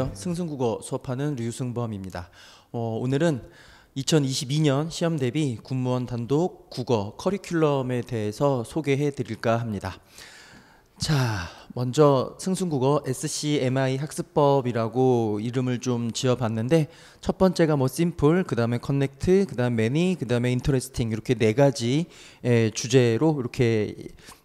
안녕하세요. 승승국어 수업하는 류승범입니다. 어, 오늘은 2022년 시험 대비 군무원 단독 국어 커리큘럼에 대해서 소개해 드릴까 합니다. 자, 먼저 승승국어 SCMI 학습법이라고 이름을 좀 지어봤는데 첫 번째가 뭐 심플, 그 다음에 커넥트, 그 다음에 m 그 다음에 인터레스팅 이렇게 네가지 주제로 이렇게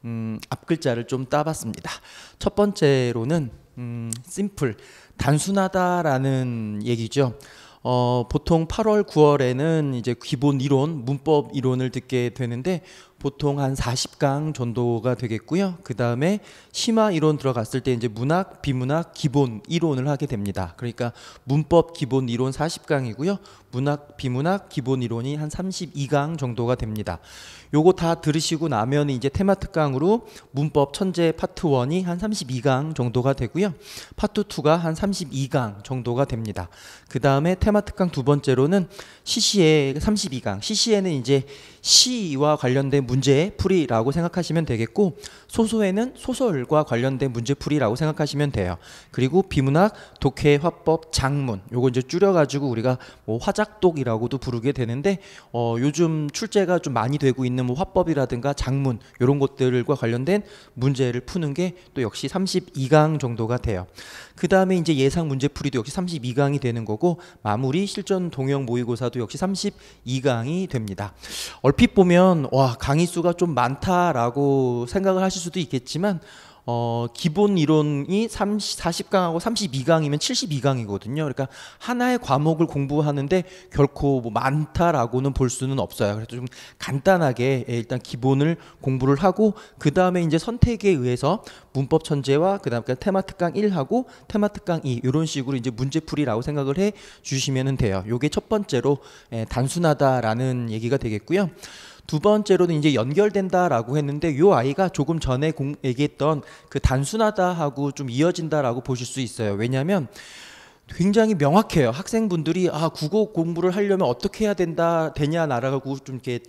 음, 앞글자를 좀 따봤습니다. 첫 번째로는 음, 심플, 단순하다라는 얘기죠. 어, 보통 8월, 9월에는 이제 기본 이론, 문법 이론을 듣게 되는데 보통 한 40강 정도가 되겠고요. 그 다음에 심화 이론 들어갔을 때 이제 문학, 비문학 기본 이론을 하게 됩니다. 그러니까 문법 기본 이론 40강이고요. 문학, 비문학 기본 이론이 한 32강 정도가 됩니다. 요거 다 들으시고 나면 이제 테마 특강으로 문법 천재 파트 1이 한 32강 정도가 되고요. 파트 2가 한 32강 정도가 됩니다. 그 다음에 테마 특강 두 번째로는 CCA 32강. CCA는 이제 시와 관련된 문제풀이라고 생각하시면 되겠고 소소에는 소설과 관련된 문제풀이라고 생각하시면 돼요. 그리고 비문학, 독해, 화법, 장문 요거 이제 줄여가지고 우리가 뭐 화작독이라고도 부르게 되는데 어, 요즘 출제가 좀 많이 되고 있는 뭐 화법이라든가 장문 요런 것들과 관련된 문제를 푸는 게 또 역시 32강 정도가 돼요. 그 다음에 이제 예상 문제풀이도 역시 32강이 되는 거고 마무리 실전 동영 모의고사도 역시 32강이 됩니다. 얼핏 보면 와 강의 수가 좀 많다라고 생각을 하실 수도 있겠지만 어, 기본 이론이 30, 40강하고 32강이면 72강이거든요. 그러니까 하나의 과목을 공부하는데 결코 뭐 많다라고는 볼 수는 없어요. 그래서 좀 간단하게 예, 일단 기본을 공부를 하고 그 다음에 이제 선택에 의해서 문법 천재와 그 다음에 그러니까 테마 특강 1하고 테마 특강 2 이런 식으로 이제 문제풀이라고 생각을 해 주시면 돼요. 요게 첫 번째로 예, 단순하다라는 얘기가 되겠고요. 두 번째로는 이제 연결된다라고 했는데 요 아이가 조금 전에 공, 얘기했던 그 단순하다하고 좀 이어진다라고 보실 수 있어요. 왜냐하면 굉장히 명확해요. 학생분들이 아 국어 공부를 하려면 어떻게 해야 된다 되냐 나라고 좀 이렇게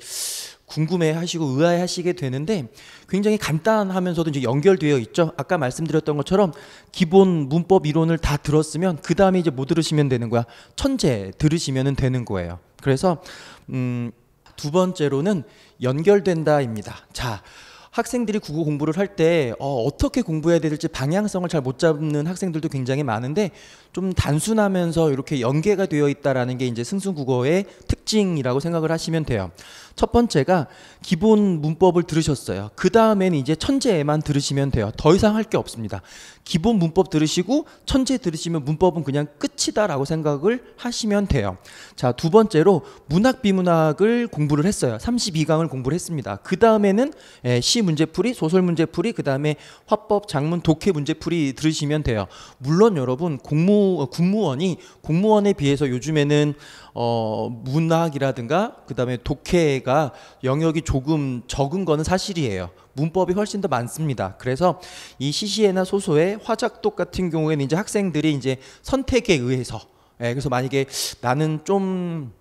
궁금해하시고 의아해하시게 되는데 굉장히 간단하면서도 이제 연결되어 있죠. 아까 말씀드렸던 것처럼 기본 문법 이론을 다 들었으면 그 다음에 이제 뭐 들으시면 되는 거야. 천재 들으시면 되는 거예요. 그래서 음. 두 번째로는 연결된다입니다. 자, 학생들이 국어 공부를 할 때 어, 떻게 공부해야 될지 방향성을 잘 못 잡는 학생들도 굉장히 많은데 좀 단순하면서 이렇게 연계가 되어 있다라는 게 이제 승승국어의 특징이라고 생각을 하시면 돼요. 첫 번째가 기본 문법을 들으셨어요. 그 다음에는 이제 천재에만 들으시면 돼요. 더 이상 할 게 없습니다. 기본 문법 들으시고 천재 들으시면 문법은 그냥 끝이다라고 생각을 하시면 돼요. 자, 두 번째로 문학 비문학을 공부를 했어요. 32강을 공부를 했습니다. 그 다음에는 예, 시 문제풀이, 소설 문제풀이, 그 다음에 화법, 장문, 독해 문제풀이 들으시면 돼요. 물론 여러분 공무 국무원이 공무원에 비해서 요즘에는 어 문학이라든가 그다음에 독해가 영역이 조금 적은 거는 사실이에요. 문법이 훨씬 더 많습니다. 그래서 이 시시에나 소소의 화작독 같은 경우에는 이제 학생들이 이제 선택에 의해서 예, 그래서 만약에 나는 좀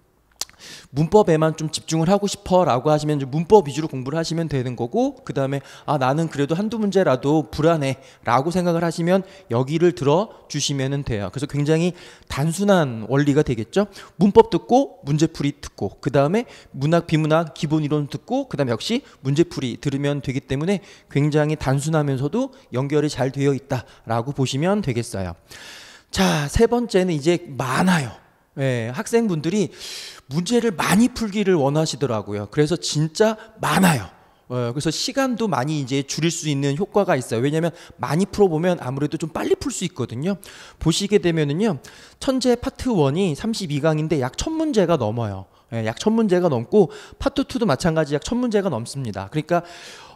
문법에만 좀 집중을 하고 싶어라고 하시면 문법 위주로 공부를 하시면 되는 거고 그 다음에 아 나는 그래도 한두 문제라도 불안해라고 생각을 하시면 여기를 들어 주시면 돼요. 그래서 굉장히 단순한 원리가 되겠죠. 문법 듣고 문제풀이 듣고 그 다음에 문학 비문학 기본 이론 듣고 그 다음에 역시 문제풀이 들으면 되기 때문에 굉장히 단순하면서도 연결이 잘 되어 있다라고 보시면 되겠어요. 자, 세 번째는 이제 많아요. 예, 학생분들이 문제를 많이 풀기를 원하시더라고요. 그래서 진짜 많아요. 어, 그래서 시간도 많이 이제 줄일 수 있는 효과가 있어요. 왜냐하면 많이 풀어보면 아무래도 좀 빨리 풀 수 있거든요. 보시게 되면은요, 천재 파트 1이 32강인데 약 1000문제가 넘어요. 예, 약 1000문제가 넘고 파트 2도 마찬가지 약 1000문제가 넘습니다. 그러니까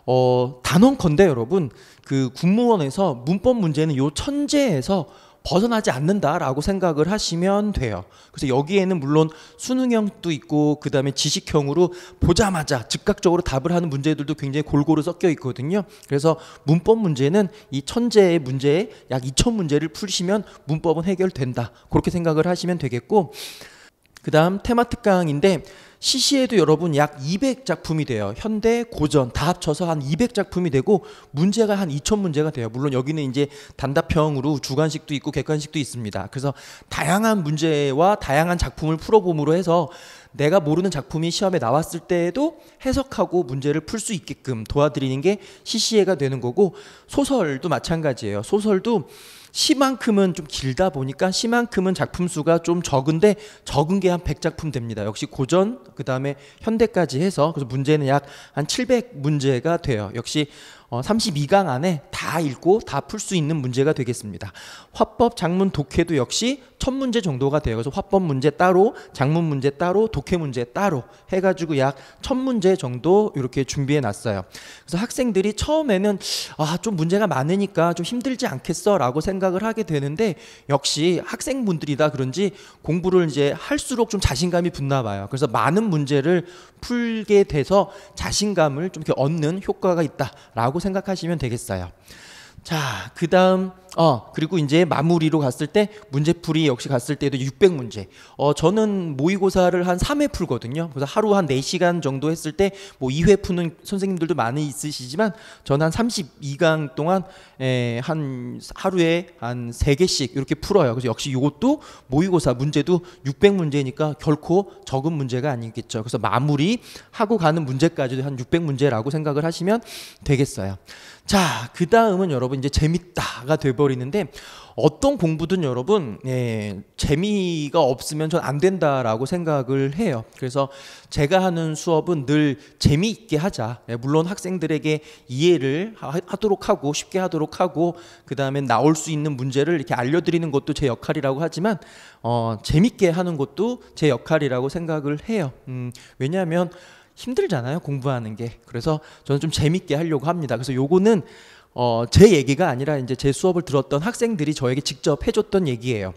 어, 단원컨대 여러분, 그 군무원에서 문법 문제는 요 천재에서 벗어나지 않는다라고 생각을 하시면 돼요. 그래서 여기에는 물론 수능형도 있고 그다음에 지식형으로 보자마자 즉각적으로 답을 하는 문제들도 굉장히 골고루 섞여 있거든요. 그래서 문법 문제는 이 천재의 문제에 약 2천 문제를 풀시면 문법은 해결된다. 그렇게 생각을 하시면 되겠고 그다음 테마 특강인데 c c 에도 여러분 약 200작품이 돼요. 현대, 고전 다 합쳐서 한 200작품이 되고 문제가 한 2000문제가 돼요. 물론 여기는 이제 단답형으로 주관식도 있고 객관식도 있습니다. 그래서 다양한 문제와 다양한 작품을 풀어봄으로 해서 내가 모르는 작품이 시험에 나왔을 때에도 해석하고 문제를 풀 수 있게끔 도와드리는 게 CCA가 되는 거고 소설도 마찬가지예요. 소설도 시만큼은 좀 길다 보니까 시만큼은 작품 수가 좀 적은데 적은 게 한 100작품 됩니다. 역시 고전 그다음에 현대까지 해서 그래서 문제는 약 한 700문제가 돼요. 역시 32강 어, 안에 다 읽고 다 풀 수 있는 문제가 되겠습니다. 화법 작문 독해도 역시 첫 문제 정도가 돼요. 그래서 화법 문제 따로, 작문 문제 따로, 독해 문제 따로 해가지고 약 첫 문제 정도 이렇게 준비해 놨어요. 그래서 학생들이 처음에는 아, 좀 문제가 많으니까 좀 힘들지 않겠어 라고 생각을 하게 되는데 역시 학생분들이다 그런지 공부를 이제 할수록 좀 자신감이 붙나 봐요. 그래서 많은 문제를 풀게 돼서 자신감을 좀 이렇게 얻는 효과가 있다라고 생각하시면 되겠어요. 자, 그 다음 어, 그리고 이제 마무리로 갔을 때 문제풀이 역시 갔을 때도 600문제. 어, 저는 모의고사를 한 3회 풀거든요. 그래서 하루 한 4시간 정도 했을 때 뭐 2회 푸는 선생님들도 많이 있으시지만 저는 한 32강 동안 에, 예, 한 하루에 한 3개씩 이렇게 풀어요. 그래서 역시 이것도 모의고사 문제도 600문제니까 결코 적은 문제가 아니겠죠. 그래서 마무리 하고 가는 문제까지도 한 600문제라고 생각을 하시면 되겠어요. 자, 그 다음은 여러분 이제 재밌다가 되고 돼버리는데 어떤 공부든 여러분 예, 재미가 없으면 전 안 된다라고 생각을 해요. 그래서 제가 하는 수업은 늘 재미있게 하자. 예, 물론 학생들에게 이해를 하, 도록 하고 쉽게 하도록 하고 그 다음에 나올 수 있는 문제를 이렇게 알려드리는 것도 제 역할이라고 하지만 어, 재밌게 하는 것도 제 역할이라고 생각을 해요. 음, 왜냐하면 힘들잖아요 공부하는 게 그래서 저는 좀 재밌게 하려고 합니다 그래서 요거는 어, 제 얘기가 아니라 이제 제 수업을 들었던 학생들이 저에게 직접 해줬던 얘기예요.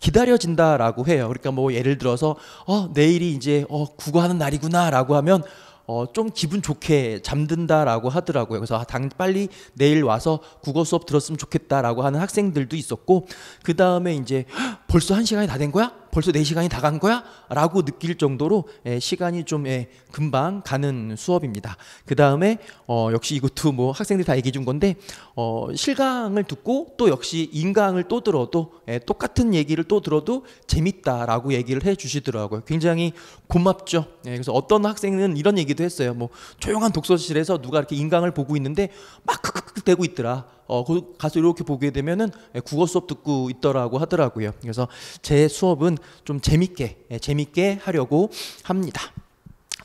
기다려진다라고 해요. 그러니까 뭐 예를 들어서 어, 내일이 이제 어, 국어하는 날이구나라고 하면 어, 좀 기분 좋게 잠든다라고 하더라고요. 그래서 아, 당 빨리 내일 와서 국어 수업 들었으면 좋겠다라고 하는 학생들도 있었고 그 다음에 이제 벌써 한 시간이 다 된 거야? 벌써 4시간이 다 간 거야? 라고 느낄 정도로 예, 시간이 좀 예, 금방 가는 수업입니다. 그 다음에 어 역시 이것도 뭐학생들다얘기준 건데 어 실강을 듣고 또 역시 인강을 또 들어도 예, 똑같은 얘기를 또 들어도 재밌다라고 얘기를 해 주시더라고요. 굉장히 고맙죠. 그래서 어떤 학생은 이런 얘기도 했어요. 뭐 조용한 독서실에서 누가 이렇게 인강을 보고 있는데 막 크크크 대고 있더라. 어, 가서 이렇게 보게 되면은 예, 국어 수업 듣고 있더라고 하더라고요. 그래서 제 수업은 좀 재밌게 예, 재밌게 하려고 합니다.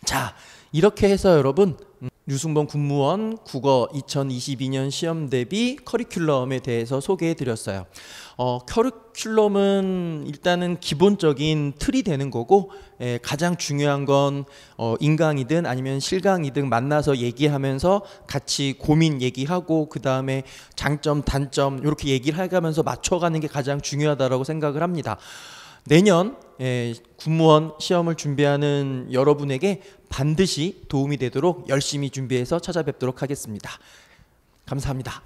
자, 이렇게 해서 여러분 유승범 군무원 국어 2022년 시험 대비 커리큘럼에 대해서 소개해 드렸어요. 어, 커리큘럼은 일단은 기본적인 틀이 되는 거고 에, 예, 가장 중요한 건 어, 인강이든 아니면 실강이든 만나서 얘기하면서 같이 고민 얘기하고 그 다음에 장점 단점 이렇게 얘기를 해가면서 맞춰가는 게 가장 중요하다고 생각을 합니다. 내년 군무원 예, 시험을 준비하는 여러분에게 반드시 도움이 되도록 열심히 준비해서 찾아뵙도록 하겠습니다. 감사합니다.